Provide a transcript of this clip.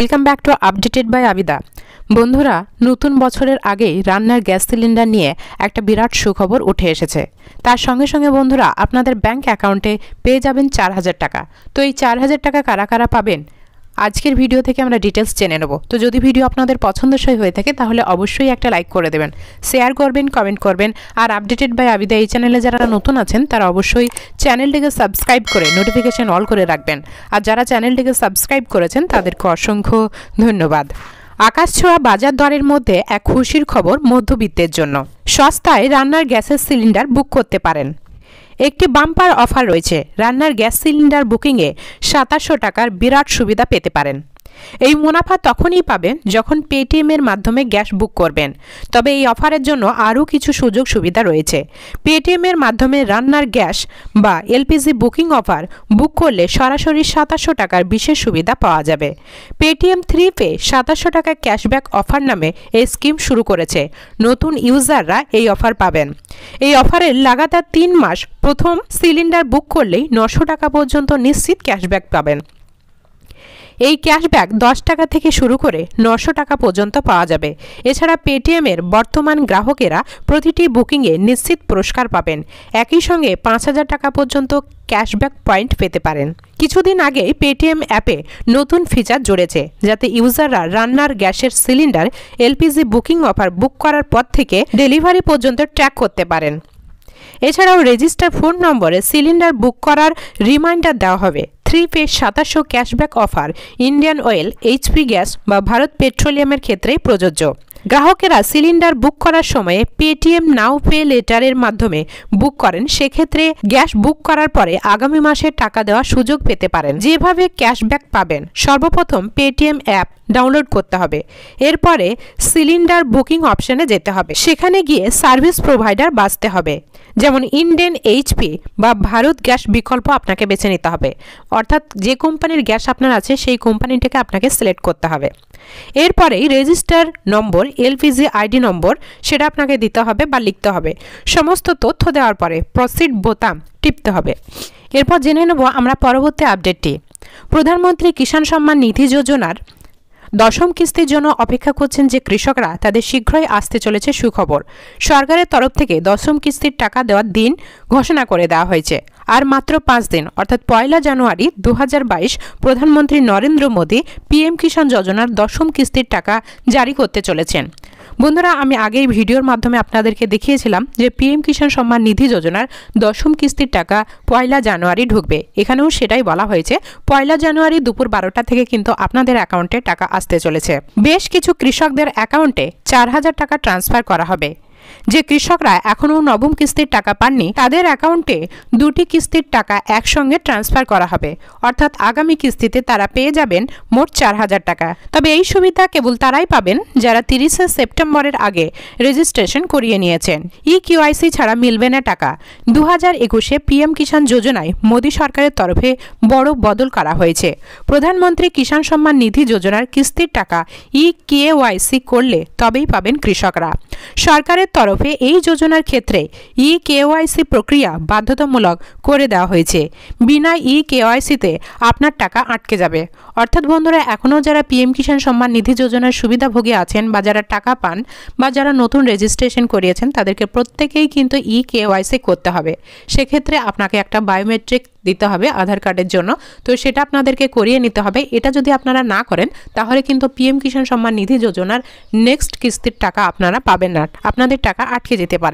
welcome back to updated by Abida বন্ধুরা নতুন বছরের আগেই রান্নার গ্যাস সিলিন্ডার নিয়ে একটা বিরাট সুখবর উঠে এসেছে তার সঙ্গে সঙ্গে বন্ধুরা আপনাদের ব্যাংক অ্যাকাউন্টে পেয়ে যাবেন চার হাজার টাকা তো এই চার হাজার টাকা কারা কারা পাবেন আজকের ভিডিও থেকে আমরা ডিটেলস জেনে নেব তো যদি ভিডিও আপনাদের পছন্দসই হয়ে থাকে তাহলে অবশ্যই একটা লাইক করে দেবেন শেয়ার করবেন কমেন্ট করবেন আর আপডেটেড বাই আবিদা এই চ্যানেলে যারা নতুন আছেন তারা অবশ্যই চ্যানেলটিকে সাবস্ক্রাইব করে নোটিফিকেশান অল করে রাখবেন আর যারা চ্যানেলটিকে সাবস্ক্রাইব করেছেন তাদেরকে অসংখ্য ধন্যবাদ আকাশ ছোঁয়া বাজার দরের মধ্যে এক খুশির খবর মধ্যবিত্তের জন্য সস্তায় রান্নার গ্যাসের সিলিন্ডার বুক করতে পারেন একটি বাম্পার অফার রয়েছে রান্নার গ্যাস সিলিন্ডার বুকিংয়ে সাতাশশো টাকার বিরাট সুবিধা পেতে পারেন এই মুনাফা তখনই পাবেন যখন পেটিএমের মাধ্যমে গ্যাস বুক করবেন তবে এই অফারের জন্য আরও কিছু সুযোগ সুবিধা রয়েছে পেটিএমের মাধ্যমে রান্নার গ্যাস বা এলপিজি বুকিং অফার বুক করলে সরাসরি সাতাশশো টাকার বিশেষ সুবিধা পাওয়া যাবে পেটিএম থ্রি পে সাতাশশো টাকা ক্যাশব্যাক অফার নামে এই স্কিম শুরু করেছে নতুন ইউজাররা এই অফার পাবেন এই অফারের লাগাতার তিন মাস প্রথম সিলিন্ডার বুক করলেই নশো টাকা পর্যন্ত নিশ্চিত ক্যাশব্যাক পাবেন এই ক্যাশব্যাক দশ টাকা থেকে শুরু করে নশো টাকা পর্যন্ত পাওয়া যাবে এছাড়া পেটিএমের বর্তমান গ্রাহকেরা প্রতিটি বুকিংয়ে নিশ্চিত পুরস্কার পাবেন একই সঙ্গে পাঁচ হাজার টাকা পর্যন্ত ক্যাশব্যাক পয়েন্ট পেতে পারেন কিছুদিন আগে পেটিএম অ্যাপে নতুন ফিচার জুড়েছে যাতে ইউজাররা রান্নার গ্যাসের cylinder LPG booking offer book করার পর থেকে ডেলিভারি পর্যন্ত ট্র্যাক করতে পারেন এছাড়াও রেজিস্টার ফোন নম্বরে সিলিন্ডার বুক করার রিমাইন্ডার দেওয়া হবে থ্রি পে সাতাশশো cashback offer Indian Oil HP gas বা ভারত পেট্রোলিয়ামের ক্ষেত্রেই প্রযোজ্য গ্রাহকেরা সিলিন্ডার বুক করার সময়ে পেটিএম নাও পে লেটারের মাধ্যমে বুক করেন সেক্ষেত্রে গ্যাস বুক করার পরে আগামী মাসে টাকা দেওয়ার সুযোগ পেতে পারেন যেভাবে ক্যাশব্যাক পাবেন সর্বপ্রথম পেটিএম অ্যাপ ডাউনলোড করতে হবে এরপরে সিলিন্ডার বুকিং অপশনে যেতে হবে সেখানে গিয়ে সার্ভিস প্রোভাইডার বাঁচতে হবে যেমন ইন্ডেন এইচপি বা ভারত গ্যাস বিকল্প আপনাকে বেছে নিতে হবে অর্থাৎ যে কোম্পানির গ্যাস আপনার আছে সেই কোম্পানিটাকে আপনাকে সিলেক্ট করতে হবে এরপরেই register number LPG ID number সেটা আপনাকে দিতে হবে বা লিখতে হবে সমস্ত তথ্য দেওয়ার পরে প্রসিড বোতাম টিপতে হবে এরপর জেনে নেব আমরা পরবর্তী আপডেটটি প্রধানমন্ত্রী কিষাণ সম্মান নিধি যোজনার দশম কিস্তির জন্য অপেক্ষা করছেন যে কৃষকরা তাদের শীঘ্রই আসতে চলেছে সুখবর সরকারের তরফ থেকে দশম কিস্তির টাকা দেওয়ার দিন ঘোষণা করে দেওয়া হয়েছে আর মাত্র পাঁচ দিন অর্থাৎ পয়লা জানুয়ারি দু প্রধানমন্ত্রী নরেন্দ্র মোদী পিএম কিষাণ যোজনার দশম কিস্তির টাকা জারি করতে চলেছেন বন্ধুরা আমি আগেই ভিডিওর মাধ্যমে আপনাদেরকে দেখিয়েছিলাম যে পিএম কিষাণ সম্মান নিধি যোজনার দশম কিস্তির টাকা পয়লা জানুয়ারি ঢুকবে এখানেও সেটাই বলা হয়েছে পয়লা জানুয়ারি দুপুর বারোটা থেকে কিন্তু আপনাদের অ্যাকাউন্টে টাকা আসতে চলেছে বেশ কিছু কৃষকদের অ্যাকাউন্টে চার হাজার টাকা ট্রান্সফার করা হবে যে কৃষকরা এখনও নবম কিস্তির টাকা পাননি তাদের অ্যাকাউন্টে দুটি কিস্তির টাকা একসঙ্গে ট্রান্সফার করা হবে অর্থাৎ আগামী কিস্তিতে তারা পেয়ে যাবেন মোট চার হাজার টাকা তবে এই সুবিধা কেবল তারাই পাবেন যারা তিরিশে সেপ্টেম্বরের আগে রেজিস্ট্রেশন করিয়ে নিয়েছেন ই কিউআইসি ছাড়া মিলবে না টাকা দু হাজার একুশে পিএম কিষাণ যোজনায় মোদী সরকারের তরফে বড় বদল করা হয়েছে প্রধানমন্ত্রী কিষাণ সম্মান নিধি যোজনার কিস্তির টাকা ই কেওয়াইসি করলে তবেই পাবেন কৃষকরা সরকারের তরফে এই যোজনার ক্ষেত্রে ই কেওয়াইসি প্রক্রিয়া বাধ্যতামূলক করে দেওয়া হয়েছে বিনা ই কেওয়াইসিতে আপনার টাকা আটকে যাবে অর্থাৎ বন্ধুরা এখনও যারা পিএম কিষাণ সম্মান নিধি যোজনার সুবিধাভোগী আছেন বা যারা টাকা পান বা যারা নতুন রেজিস্ট্রেশন করিয়েছেন তাদেরকে প্রত্যেকেই কিন্তু ই কেওয়াইসি করতে হবে সেক্ষেত্রে আপনাকে একটা বায়োমেট্রিক দিতে হবে আধার কার্ডের জন্য তো সেটা আপনাদেরকে করিয়ে নিতে হবে এটা যদি আপনারা না করেন তাহলে কিন্তু পিএম কিষাণ সম্মান নিধি যোজনার নেক্সট কিস্তির টাকা আপনারা পাবেন না আপনাদের টাকা আটকে যেতে পারে